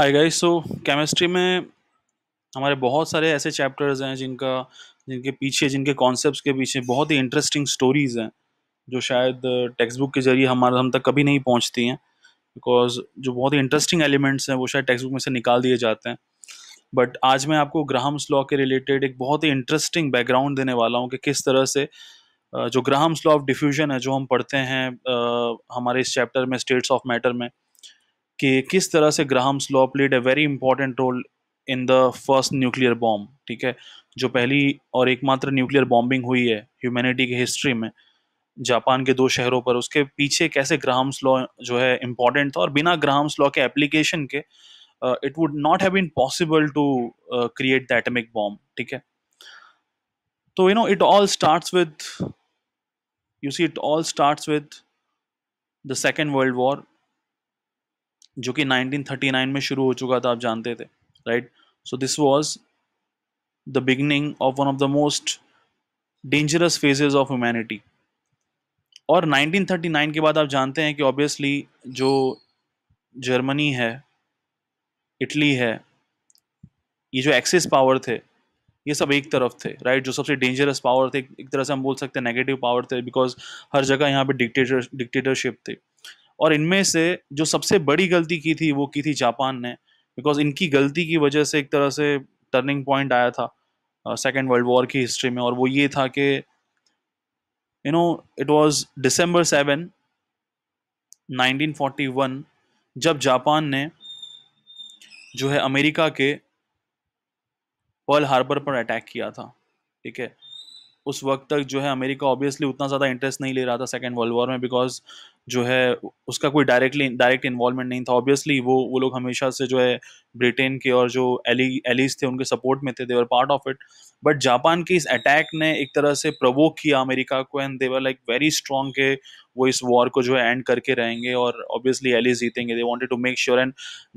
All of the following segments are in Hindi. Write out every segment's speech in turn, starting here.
हाय गाइस सो केमिस्ट्री में हमारे बहुत सारे ऐसे चैप्टर्स हैं जिनका जिनके पीछे जिनके कॉन्सेप्ट्स के पीछे बहुत ही इंटरेस्टिंग स्टोरीज़ हैं जो शायद टेक्स्ट बुक के ज़रिए हमारे हम तक कभी नहीं पहुंचती हैं बिकॉज जो बहुत ही इंटरेस्टिंग एलिमेंट्स हैं वो शायद टेक्स्ट बुक में से निकाल दिए जाते हैं बट आज मैं आपको ग्राहम्स लॉ के रिलेटेड एक बहुत ही इंटरेस्टिंग बैकग्राउंड देने वाला हूँ कि किस तरह से जो ग्राहम्स लॉ ऑफ डिफ्यूजन है जो हम पढ़ते हैं हमारे इस चैप्टर में स्टेट्स ऑफ मैटर में कि किस तरह से Graham Slaw played a very important role in the first nuclear bomb ठीक है जो पहली और एकमात्र न्यूक्लियर बॉम्बिंग हुई है ह्यूमैनिटी की हिस्ट्री में जापान के दो शहरों पर उसके पीछे कैसे ग्राहम स्लॉ जो है इम्पॉर्टेंट था और बिना ग्राहम स्लॉ के एप्लीकेशन के it would not have been possible to create the atomic bomb ठीक है तो you know it all starts with you see it all starts with the second world war जो कि 1939 में शुरू हो चुका था आप जानते थे right so this was the beginning of one of the most dangerous phases of humanity और 1939 के बाद आप जानते हैं कि ऑब्वियसली जो जर्मनी है इटली है ये जो एक्सिस पावर थे ये सब एक तरफ थे राइट जो सबसे डेंजरस पावर थे एक तरह से हम बोल सकते हैं नेगेटिव पावर थे बिकॉज हर जगह यहाँ पे डिक्टेटर डिक्टेटरशिप थी और इनमें से जो सबसे बड़ी गलती की थी वो की थी जापान ने बिकॉज इनकी गलती की वजह से एक तरह से टर्निंग पॉइंट आया था सेकेंड वर्ल्ड वॉर की हिस्ट्री में और वो ये था कि you know it was December seven 1941 जब जापान ने जो है अमेरिका के पर्ल हार्बर पर अटैक किया था ठीक है उस वक्त तक जो है अमेरिका ऑब्वियसली उतना ज़्यादा इंटरेस्ट नहीं ले रहा था सेकेंड वर्ल्ड वॉर में बिकॉज जो है उसका कोई डायरेक्टली डायरेक्ट इन्वॉल्वमेंट नहीं था ऑब्वियसली वो वो लोग हमेशा से जो है ब्रिटेन के और जो एली एलीज थे उनके सपोर्ट में थे they were part of it but Japan के इस अटैक ने एक तरह से प्रवोक किया अमेरिका को and they were like very strong के वो इस वॉर को जो है एंड करके रहेंगे और ऑब्वियसली एलीज जीतेंगे they wanted to make sure and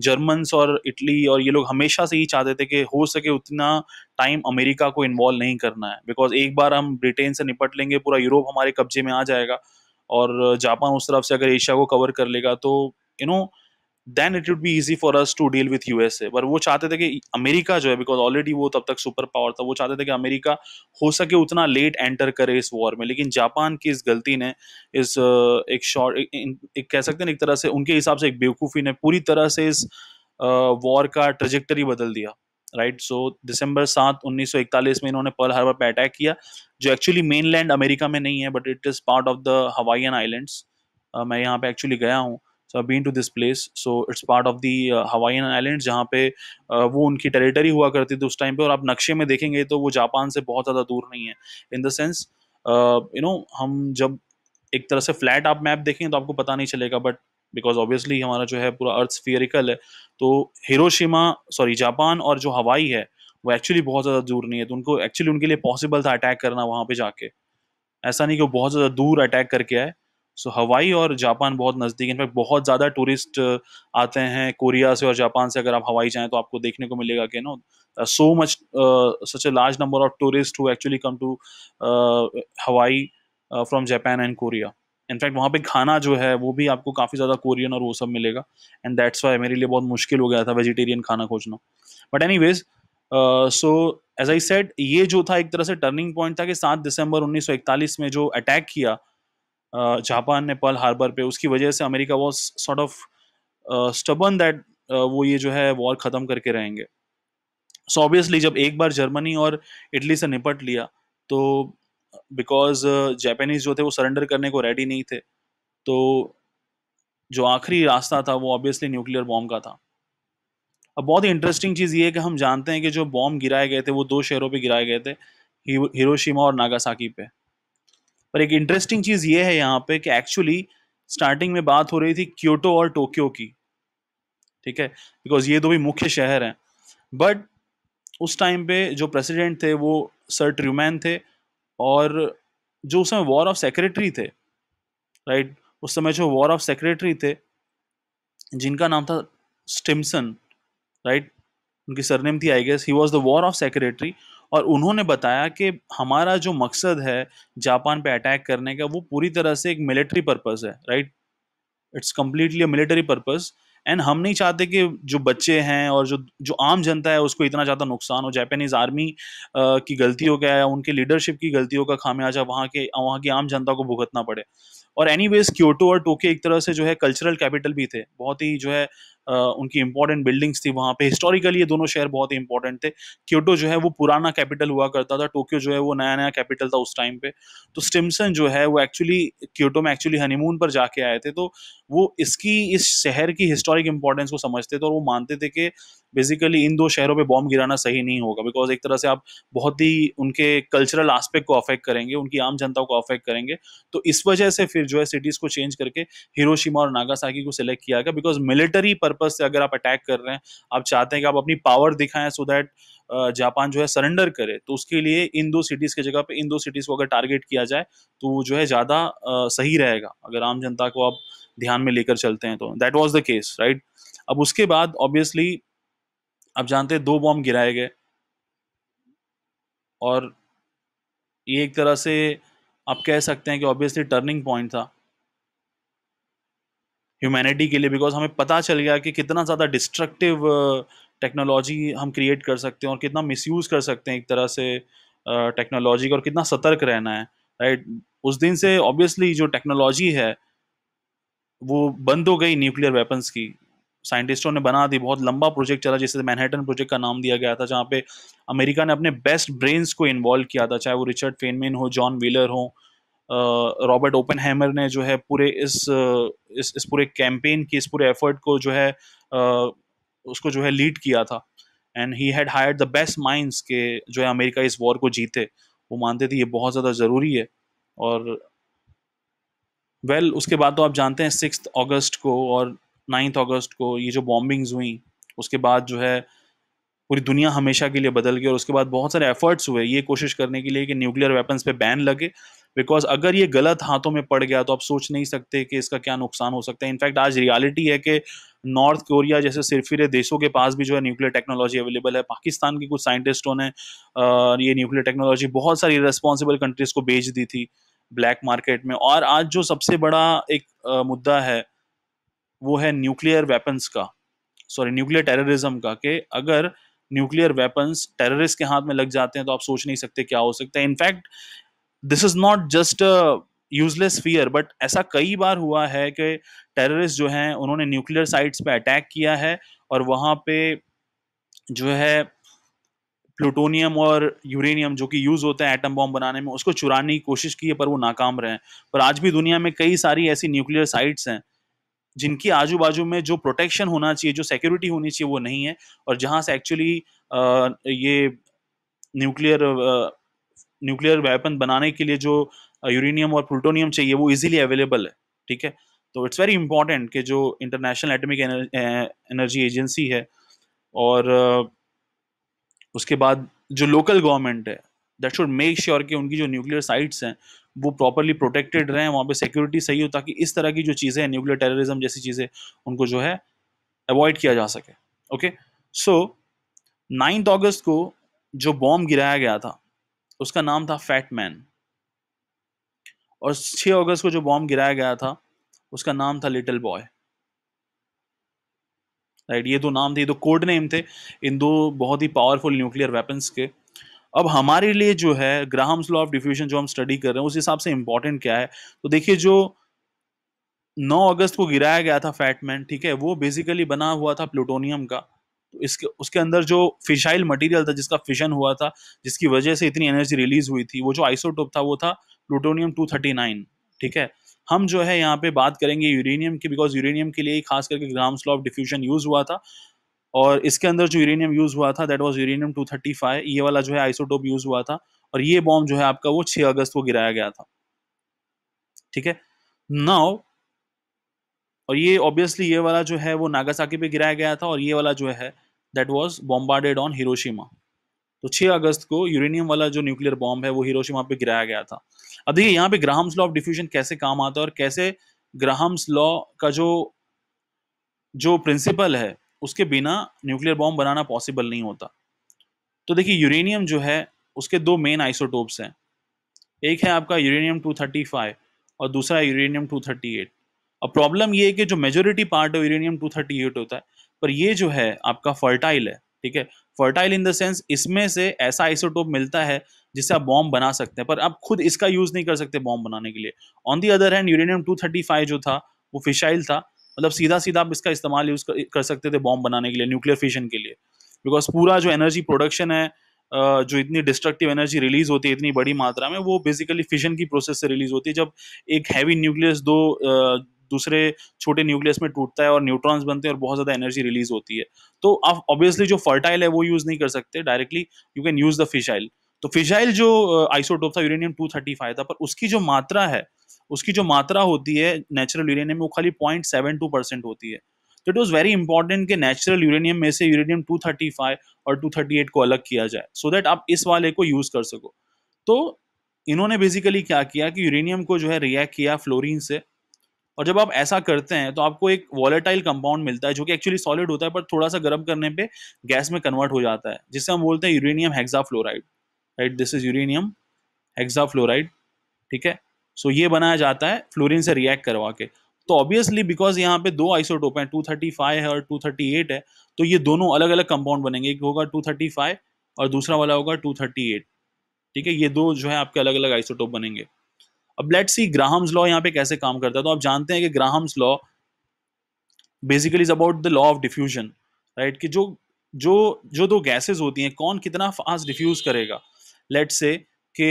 Germans और इटली और ये लोग हमेशा से ही चाहते थे कि हो सके उतना टाइम अमेरिका को इन्वॉल्व नहीं करना है बिकॉज एक बार हम ब्रिटेन से निपट लेंगे पूरा यूरोप हमारे कब्जे में आ जाएगा और जापान उस तरफ से अगर एशिया को कवर कर लेगा तो you know then it would be easy for us to deal with you a पर वो चाहते थे कि अमेरिका जो है बिकॉज ऑलरेडी वो तब तक सुपर पावर था वो चाहते थे कि अमेरिका हो सके उतना लेट एंटर करे इस वॉर में लेकिन जापान की इस गलती ने इस uh, एक शॉर्ट एक, कह सकते हैं एक तरह से उनके हिसाब से एक बेवकूफ़ी ने पूरी तरह से इस वॉर uh, का ट्रजेक्टरी बदल दिया राइट सो दिसंबर सात उन्नीस में इन्होंने पर्ल हार्बर पर अटैक किया जो एक्चुअली मेन लैंड अमेरिका में नहीं है but it is part of the Hawaiian islands मैं यहाँ पे एक्चुअली गया हूँ so been to this place so it's part of the Hawaiian island जहाँ पे uh, वो उनकी टेरिटरी हुआ करती थी उस टाइम पे और आप नक्शे में देखेंगे तो वो जापान से बहुत ज़्यादा दूर नहीं है in the sense you know हम जब एक तरह से फ्लैट आप मैप देखेंगे तो आपको पता नहीं चलेगा बट बिकॉज ऑब्वियसली हमारा जो है पूरा अर्थ स्फियरिकल है तो हिरोशिमा सॉरी जापान और जो हवाई है वो एक्चुअली बहुत ज़्यादा दूर नहीं है तो उनको एक्चुअली उनके लिए पॉसिबल था अटैक करना वहाँ पे जाके ऐसा नहीं कि वो बहुत ज़्यादा दूर अटैक करके आए सो so, हवाई और जापान बहुत नज़दीक इनफैक्ट बहुत ज़्यादा टूरिस्ट आते हैं कोरिया से और जापान से अगर आप हवाई जाएँ तो आपको देखने को मिलेगा कि no so much such a large number of tourist who actually come to Hawaii from Japan and Korea in fact वहाँ पे खाना जो है वो भी आपको काफ़ी ज़्यादा कोरियन और वो सब मिलेगा एंड दैट्स वाई मेरे लिए बहुत मुश्किल हो गया था वेजिटेरियन खाना खोजना but anyways so as I said ये जो था एक तरह से टर्निंग पॉइंट था कि सात दिसंबर 1941 में जो अटैक किया जापान ने पर्ल हार्बर पे उसकी वजह से America was sort of stubborn that वो ये जो है वॉर ख़त्म करके रहेंगे सो so ऑब्वियसली जब एक बार जर्मनी और इटली से निपट लिया तो बिकॉज जैपनीज़ uh, जो थे वो सरेंडर करने को रेडी नहीं थे तो जो आखिरी रास्ता था वो ऑब्वियसली न्यूक्लियर बॉम्ब का था अब बहुत ही इंटरेस्टिंग चीज़ ये है कि हम जानते हैं कि जो बॉम्ब गिराए गए थे वो दो शहरों पे गिराए गए थे हिरोशिमा और नागासाकी पे पर एक इंटरेस्टिंग चीज़ ये है यहाँ पे कि एक्चुअली स्टार्टिंग में बात हो रही थी क्योटो और टोक्यो की ठीक है बिकॉज ये दो भी मुख्य शहर हैं बट उस टाइम पे जो प्रेसिडेंट थे वो सर ट्रूमैन थे और जो उस समय वॉर ऑफ सेक्रेटरी थे राइट उस समय जो वॉर ऑफ सेक्रेटरी थे जिनका नाम था स्टिमसन राइट उनकी सरनेम थी I guess he was the war of secretary और उन्होंने बताया कि हमारा जो मकसद है जापान पे अटैक करने का वो पूरी तरह से एक मिलिट्री पर्पज़ है right it's completely military purpose and हम नहीं चाहते कि जो बच्चे हैं और जो जो आम जनता है उसको इतना ज़्यादा नुकसान हो जापानीज़ आर्मी की गलतियों का या उनके लीडरशिप की गलतियों का खामियाजा वहाँ के वहाँ की आम जनता को भुगतना पड़े और एनी वेज क्योटो और टोक्यो एक तरह से जो है कल्चरल कैपिटल भी थे बहुत ही जो है उनकी इंपॉर्टेंट बिल्डिंग्स थी वहाँ पे हिस्टोरिकली ये दोनों शहर बहुत ही इंपॉर्टेंट थे क्योटो जो है वो पुराना कैपिटल हुआ करता था टोक्यो जो है वो नया नया कैपिटल था उस टाइम पे तो स्टिमसन जो है वो एक्चुअली क्योटो में एक्चुअली हनीमून पर जाके आए थे तो वो इसकी इस शहर की हिस्टोरिक इंपॉर्टेंस को समझते थे और वो मानते थे कि बेसिकली इन दो शहरों पे बॉम्ब गिराना सही नहीं होगा बिकॉज एक तरह से आप बहुत ही उनके कल्चरल आस्पेक्ट को अफेक्ट करेंगे उनकी आम जनता को अफेक्ट करेंगे तो इस वजह से फिर जो है सिटीज़ को चेंज करके हिरोशिमा और नागासाकी को सिलेक्ट किया गया बिकॉज मिलिटरी पर पर्पज से अगर आप अटैक कर रहे हैं आप चाहते हैं कि आप अपनी पावर दिखाएं सो दैट जापान जो है सरेंडर करे तो उसके लिए इन दो सिटीज़ के जगह पे इन दो सिटीज़ को अगर टारगेट किया जाए तो जो है ज़्यादा सही रहेगा अगर आम जनता को आप ध्यान में लेकर चलते हैं तो that was the case right अब उसके बाद ऑब्वियसली आप जानते हैं दो बॉम्ब गिराए गए और ये एक तरह से आप कह सकते हैं कि ऑब्वियसली टर्निंग पॉइंट था ह्यूमैनिटी के लिए बिकॉज हमें पता चल गया कि कितना ज़्यादा डिस्ट्रक्टिव टेक्नोलॉजी uh, हम क्रिएट कर सकते हैं और कितना मिसयूज़ कर सकते हैं एक तरह से टेक्नोलॉजी uh, का और कितना सतर्क रहना है राइट उस दिन से ऑब्वियसली जो टेक्नोलॉजी है वो बंद हो गई न्यूक्लियर वेपन्स की साइंटिस्टों ने बना दी बहुत लंबा प्रोजेक्ट चला जिसे मैनहेटन प्रोजेक्ट का नाम दिया गया था जहाँ पे अमेरिका ने अपने बेस्ट ब्रेन्स को इन्वॉल्व किया था चाहे वो रिचर्ड फेनमेन हो जॉन व्हीलर हो रॉबर्ट ओपन हैमर ने जो है पूरे इस इस इस पूरे कैंपेन की इस पूरे एफर्ट को जो है उसको जो है लीड किया था and he had hired the best minds के जो है अमेरिका इस वॉर को जीते वो मानते थे ये बहुत ज़्यादा ज़रूरी है और वेल well, उसके बाद तो आप जानते हैं सिक्स अगस्त को और नाइन्थ अगस्त को ये जो बॉम्बिंग्स हुई उसके बाद जो है पूरी दुनिया हमेशा के लिए बदल गई और उसके बाद बहुत सारे एफर्ट्स हुए ये कोशिश करने के लिए कि न्यूक्लियर वेपन्स पे बैन लगे बिकॉज अगर ये गलत हाथों में पड़ गया तो आप सोच नहीं सकते कि इसका क्या नुकसान हो सकता है इनफैक्ट आज रियलिटी है कि नॉर्थ कोरिया जैसे सिरफिरे देशों के पास भी जो है न्यूक्लियर टेक्नोलॉजी अवेलेबल है पाकिस्तान के कुछ साइंटिस्टों ने ये न्यूक्लियर टेक्नोलॉजी बहुत सारी रिस्पॉन्सिबल कंट्रीज को बेच दी थी ब्लैक मार्केट में और आज जो सबसे बड़ा एक मुद्दा है वो है न्यूक्लियर वेपन्स का सॉरी न्यूक्लियर टेररिज्म का कि अगर न्यूक्लियर वेपन्स टेररिस्ट के हाथ में लग जाते हैं तो आप सोच नहीं सकते क्या हो सकता है in fact this is not just useless fear but ऐसा कई बार हुआ है कि टेररिस्ट जो हैं उन्होंने न्यूक्लियर साइट्स पे अटैक किया है और वहाँ पे जो है प्लूटोनियम और यूरेनियम जो कि यूज़ होता है एटम बॉम्ब बनाने में उसको चुराने की कोशिश की है पर वो नाकाम रहे हैं पर आज भी दुनिया में कई सारी ऐसी न्यूक्लियर साइट्स हैं जिनकी आजू बाजू में जो प्रोटेक्शन होना चाहिए जो सिक्योरिटी होनी चाहिए वो नहीं है और जहाँ से एक्चुअली ये न्यूक्लियर न्यूक्लियर वेपन बनाने के लिए जो यूरेनियम और प्लूटोनियम चाहिए वो इजीली अवेलेबल है ठीक है तो इट्स वेरी इंपॉर्टेंट कि जो इंटरनेशनल एटमिक एनर्जी एजेंसी है और उसके बाद जो लोकल गवर्नमेंट है दैट शुड मेक श्योर कि उनकी जो न्यूक्लियर साइट्स हैं वो प्रॉपरली प्रोटेक्टेड रहें वहाँ पे सिक्योरिटी सही हो ताकि इस तरह की जो चीज़ें हैं न्यूक्लियर टेररिज्म जैसी चीज़ें उनको जो है अवॉइड किया जा सके ओके सो नाइन्थ अगस्त को जो बॉम्ब गिराया गया था उसका नाम था फैट मैन और 6 अगस्त को जो बॉम्ब गिराया गया था उसका नाम था लिटिल बॉय राइट ये दो नाम थे ये दो कोड नेम थे इन दो बहुत ही पावरफुल न्यूक्लियर वेपन्स के अब हमारे लिए जो है ग्राहम्स लॉ ऑफ डिफ्यूजन जो हम स्टडी कर रहे हैं उस हिसाब से इंपॉर्टेंट क्या है तो देखिए जो 9 अगस्त को गिराया गया था फैटमैन ठीक है वो बेसिकली बना हुआ था प्लूटोनियम का तो इसके उसके अंदर जो फिशाइल मटेरियल था जिसका फिशन हुआ था जिसकी वजह से इतनी एनर्जी रिलीज हुई थी वो जो आइसोटोप था वो था प्लूटोनियम 239 ठीक है हम जो है यहाँ पे बात करेंगे यूरेनियम की बिकॉज यूरेनियम के लिए खास करके ग्राम स्लॉफ डिफ्यूजन यूज़ हुआ था और इसके अंदर जो यूरेनियम यूज़ हुआ था दैट वॉज यूरेनियम टू ये वाला जो है आइसोटोप यूज़ हुआ था और ये बॉम्ब जो है आपका वो छह अगस्त को गिराया गया था ठीक है नाउ और ये ऑब्वियसली ये वाला जो है वो नागासाकी पे गिराया गया था और ये वाला जो है that was bombarded on Hiroshima तो 6 अगस्त को यूरेनियम वाला जो न्यूक्लियर बॉम्ब है वो हिरोशिमा पे गिराया गया था अब देखिए यहाँ पे ग्राहम्स लॉ ऑफ डिफ्यूजन कैसे काम आता है और कैसे ग्राहम्स लॉ का जो जो प्रिंसिपल है उसके बिना न्यूक्लियर बॉम्ब बनाना पॉसिबल नहीं होता तो देखिए यूरेनियम जो है उसके दो मेन आइसोटोप्स हैं एक है आपका यूरेनियम 235 और दूसरा यूरेनियम 238 अब प्रॉब्लम ये है कि जो मेजोरिटी पार्ट ऑफ यूरेनियम 238 होता है पर ये जो है आपका फर्टाइल है ठीक है फर्टाइल इन द सेंस इसमें से ऐसा आइसोटोप मिलता है जिससे आप बॉम्ब बना सकते हैं पर आप खुद इसका यूज़ नहीं कर सकते बॉम्ब बनाने के लिए on the other hand uranium two thirty five जो था वो फिशाइल था मतलब सीधा सीधा आप इसका इस्तेमाल यूज़ कर सकते थे बॉम्ब बनाने के लिए न्यूक्लियर फिशन के लिए बिकॉज पूरा जो एनर्जी प्रोडक्शन है जो इतनी डिस्ट्रक्टिव एनर्जी रिलीज होती है इतनी बड़ी मात्रा में वो बेसिकली फिशन की प्रोसेस से रिलीज होती है जब एक हैवी न्यूक्लियस दो दूसरे छोटे न्यूक्लियस में टूटता है और न्यूट्रॉन्स बनते हैं और बहुत ज़्यादा एनर्जी रिलीज होती है तो आप ऑब्वियसली जो फर्टाइल है वो यूज़ नहीं कर सकते directly you can use the fissile तो फिशाइल जो आइसोटोप uh, था यूरेनियम टू थर्टी फाइव था पर उसकी जो मात्रा है उसकी जो मात्रा होती है नेचुरल यूरेनियम में वो खाली पॉइंट सेवन टू परसेंट होती है तो इट वॉज वेरी इंपॉर्टेंट कि नेचुरल यूरेनियम में से यूरेनियम टू थर्टी फाइव और टू थर्टी एट को अलग किया जाए सो so दैट आप इस वाले को यूज़ कर सको तो इन्होंने बेसिकली क्या किया कि यूरेनियम को जो है रिएक्ट किया फ्लोरीन से और जब आप ऐसा करते हैं तो आपको एक वॉलेटाइल कंपाउंड मिलता है जो कि एक्चुअली सॉलिड होता है पर थोड़ा सा गर्म करने पे गैस में कन्वर्ट हो जाता है जिससे हम बोलते हैं uranium fluoride right this is uranium fluoride ठीक है सो so, ये बनाया जाता है फ्लोरिन से रिएक्ट करवा के तो ऑब्वियसली बिकॉज यहाँ पे दो आइसोटोप हैं फाइव है और एट है तो ये दोनों अलग अलग कंपाउंड बनेंगे एक होगा फाइव और दूसरा वाला होगा एट ठीक है ये दो जो है आपके अलग अलग आइसोटोप बनेंगे अब लेट सी ग्राहम्स लॉ यहाँ पे कैसे काम करता है तो आप जानते हैं कि Graham's law basically is about the law of diffusion right कि जो जो जो दो गैसेस होती हैं कौन कितना फास्ट डिफ्यूज करेगा लेट से कि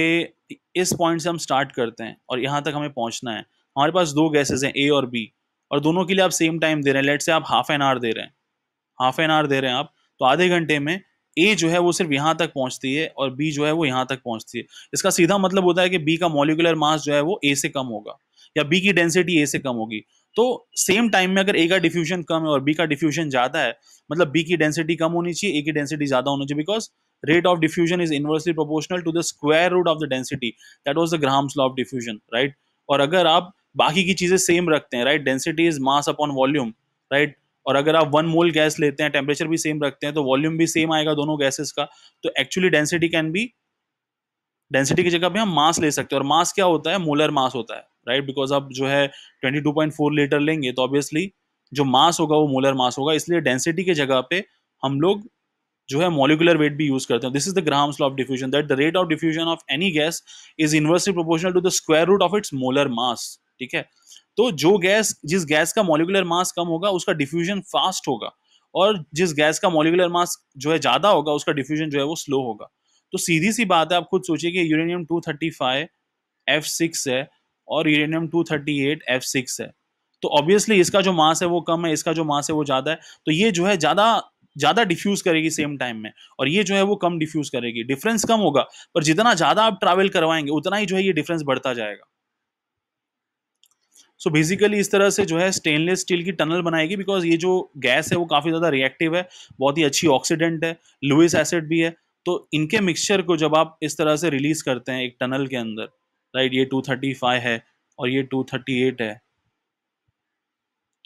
इस पॉइंट से हम स्टार्ट करते हैं और यहाँ तक हमें पहुँचना है हमारे पास दो गैसेज हैं ए और बी और दोनों के लिए आप सेम टाइम दे रहे हैं लेट से आप हाफ एन आवर दे रहे हैं हाफ एन आवर दे रहे हैं आप तो आधे घंटे में ए जो है वो सिर्फ यहाँ तक पहुँचती है और बी जो है वो यहाँ तक पहुँचती है इसका सीधा मतलब होता है कि बी का मॉलिकुलर मास जो है वो ए से कम होगा या बी की डेंसिटी ए से कम होगी तो सेम टाइम में अगर ए का डिफ्यूजन कम है और बी का डिफ्यूजन ज़्यादा है मतलब बी की डेंसिटी कम होनी चाहिए ए की डेंसिटी ज़्यादा होनी चाहिए because rate of diffusion is inversely proportional to the square root of the density that was the Graham's law of diffusion right और अगर आप बाकी की चीजें सेम रखते हैं right density is mass upon volume right और अगर आप वन मोल गैस लेते हैं टेम्परेचर भी सेम रखते हैं तो वॉल्यूम भी सेम आएगा दोनों गैसेस का तो actually density can be density की जगह पे हम मास ले सकते हैं और मास क्या होता है मोलर मास होता है राइट बिकॉज आप जो है 22.4 लीटर लेंगे तो ऑब्वियसली जो मास होगा वो मोलर मास होगा इसलिए डेंसिटी की जगह पे हम लोग जो है मॉलिकुलर वेट भी यूज करते हैं this is the Graham's law of diffusion that the rate of diffusion of any gas is inversely proportional to the square root of its molar mass ठीक है तो जो गैस जिस गैस का मॉलिकुलर मास कम होगा उसका डिफ्यूजन फास्ट होगा और जिस गैस का मॉलिकुलर मास जो है ज़्यादा होगा उसका डिफ्यूजन जो है वो स्लो होगा तो सीधी सी बात है आप खुद सोचिए कि यूरेनियम 235 सिक्स है और यूरेनियम 238 सिक्स है तो ऑब्वियसली इसका जो मास है वो कम है इसका जो मास है वो ज़्यादा है तो ये जो है ज़्यादा ज़्यादा डिफ्यूज़ करेगी सेम टाइम में और ये जो है वो कम डिफ्यूज़ करेगी डिफरेंस कम होगा पर जितना ज़्यादा आप ट्रैवल करवाएंगे उतना ही जो है ये डिफरेंस बढ़ता जाएगा सो so बेसिकली इस तरह से जो है स्टेनलेस स्टील की टनल बनाएगी बिकॉज ये जो गैस है वो काफ़ी ज़्यादा रिएक्टिव है बहुत ही अच्छी ऑक्सीडेंट है लुइस एसिड भी है तो इनके मिक्सचर को जब आप इस तरह से रिलीज़ करते हैं एक टनल के अंदर राइट ये टू थर्टी फाइव है और ये टू थर्टी एट है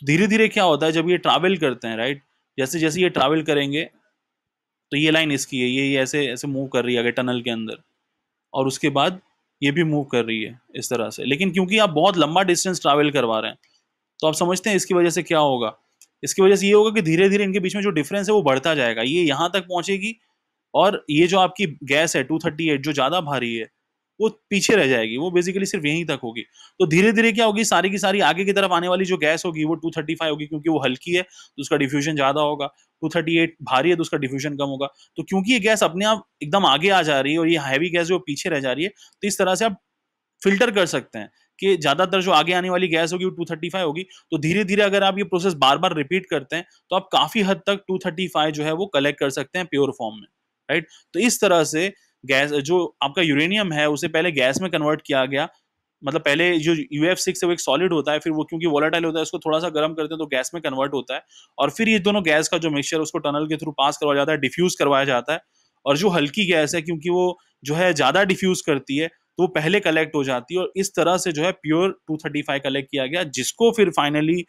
धीरे धीरे क्या होता है जब ये ट्रैवल करते हैं राइट जैसे जैसे ये ट्रैवल करेंगे तो ये लाइन इसकी है ये, ऐसे ऐसे मूव कर रही है आगे टनल के अंदर और उसके बाद ये भी मूव कर रही है इस तरह से लेकिन क्योंकि आप बहुत लंबा डिस्टेंस ट्रैवल करवा रहे हैं तो आप समझते हैं इसकी वजह से क्या होगा इसकी वजह से ये होगा कि धीरे धीरे इनके बीच में जो डिफरेंस है वो बढ़ता जाएगा ये यहाँ तक पहुँचेगी और ये जो आपकी गैस है टू थर्टी एट जो ज़्यादा भारी है वो पीछे रह जाएगी वो बेसिकली सिर्फ यहीं तक होगी तो धीरे धीरे क्या होगी सारी की सारी आगे की तरफ आने वाली जो गैस होगी वो 235 होगी क्योंकि वो हल्की है तो उसका डिफ्यूजन ज़्यादा होगा 238 भारी है तो उसका डिफ्यूजन कम होगा तो क्योंकि ये गैस अपने आप एकदम आगे आ जा रही है और ये हैवी गैस जो पीछे रह जा रही है तो इस तरह से आप फिल्टर कर सकते हैं कि ज़्यादातर जो आगे आने वाली गैस होगी वो फाइव होगी तो धीरे धीरे अगर आप ये प्रोसेस बार बार रिपीट करते हैं तो आप काफ़ी हद तक फाइव जो है वो कलेक्ट कर सकते हैं प्योर फॉर्म में राइट तो इस तरह से गैस जो आपका यूरेनियम है उसे पहले गैस में कन्वर्ट किया गया मतलब पहले जो यू एफ सिक्स है वो एक सॉलिड होता है फिर वो क्योंकि वॉलेटाइल होता है उसको थोड़ा सा गर्म करते हैं तो गैस में कन्वर्ट होता है और फिर ये दोनों गैस का जो मिक्सचर उसको टनल के थ्रू पास करवाया जाता है डिफ्यूज करवाया जाता है और जो हल्की गैस है क्योंकि वो जो है ज़्यादा डिफ्यूज करती है तो वो पहले कलेक्ट हो जाती है और इस तरह से जो है प्योर 235 कलेक्ट किया गया जिसको फिर फाइनली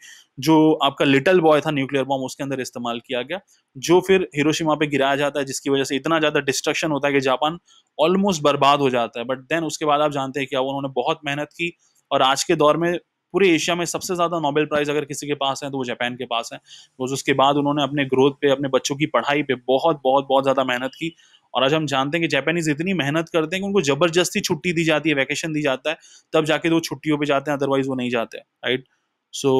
जो आपका लिटल बॉय था न्यूक्लियर बॉम्ब उसके अंदर इस्तेमाल किया गया जो फिर हिरोशिमा पे गिराया जाता है जिसकी वजह से इतना ज़्यादा डिस्ट्रक्शन होता है कि जापान ऑलमोस्ट बर्बाद हो जाता है बट देन उसके बाद आप जानते हैं अब उन्होंने बहुत मेहनत की और आज के दौर में पूरे एशिया में सबसे ज़्यादा नोबेल प्राइज़ अगर किसी के पास है तो वो जापान के पास है तो उसके बाद उन्होंने अपने ग्रोथ पे अपने बच्चों की पढ़ाई पे बहुत बहुत बहुत ज़्यादा मेहनत की और आज हम जानते हैं कि जापानीज इतनी मेहनत करते हैं कि उनको जबरदस्ती छुट्टी दी जाती है वैकेशन दी जाता है तब जाके वो छुट्टियों पे जाते हैं अदरवाइज वो नहीं जाते right so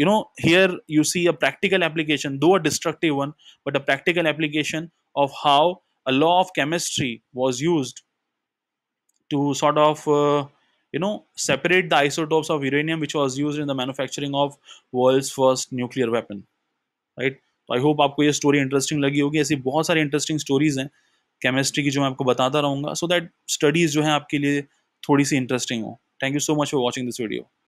you know here you see a practical application though a destructive one but a practical application of how a law of chemistry was used to sort of uh, you know separate the isotopes of uranium which was used in the manufacturing of world's first nuclear weapon right so i hope aapko ye story interesting lagi hogi aisi bahut sari interesting stories hain chemistry की जो मैं आपको बताता रहूँगा सो दैट स्टडीज़ जो है आपके लिए थोड़ी सी इंटरेस्टिंग हो thank you so much for watching this video